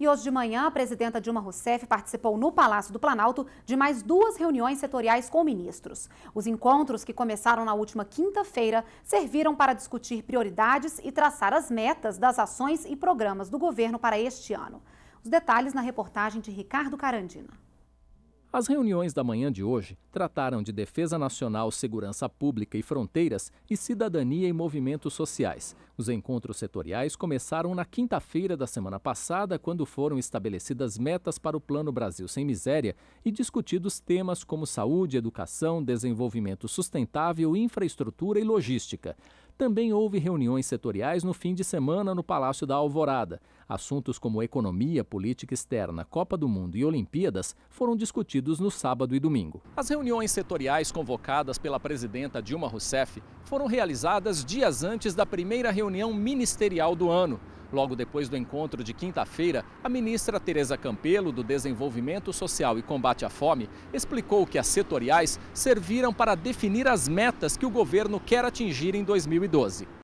E hoje de manhã, a presidenta Dilma Rousseff participou no Palácio do Planalto de mais duas reuniões setoriais com ministros. Os encontros, que começaram na última quinta-feira, serviram para discutir prioridades e traçar as metas das ações e programas do governo para este ano. Os detalhes na reportagem de Ricardo Carandina. As reuniões da manhã de hoje trataram de defesa nacional, segurança pública e fronteiras e cidadania e movimentos sociais. Os encontros setoriais começaram na quinta-feira da semana passada, quando foram estabelecidas metas para o Plano Brasil Sem Miséria e discutidos temas como saúde, educação, desenvolvimento sustentável, infraestrutura e logística. Também houve reuniões setoriais no fim de semana no Palácio da Alvorada. Assuntos como economia, política externa, Copa do Mundo e Olimpíadas foram discutidos no sábado e domingo. As reuniões setoriais convocadas pela presidenta Dilma Rousseff foram realizadas dias antes da primeira reunião ministerial do ano. Logo depois do encontro de quinta-feira, a ministra Tereza Campelo, do Desenvolvimento Social e Combate à Fome, explicou que as setoriais serviram para definir as metas que o governo quer atingir em 2012.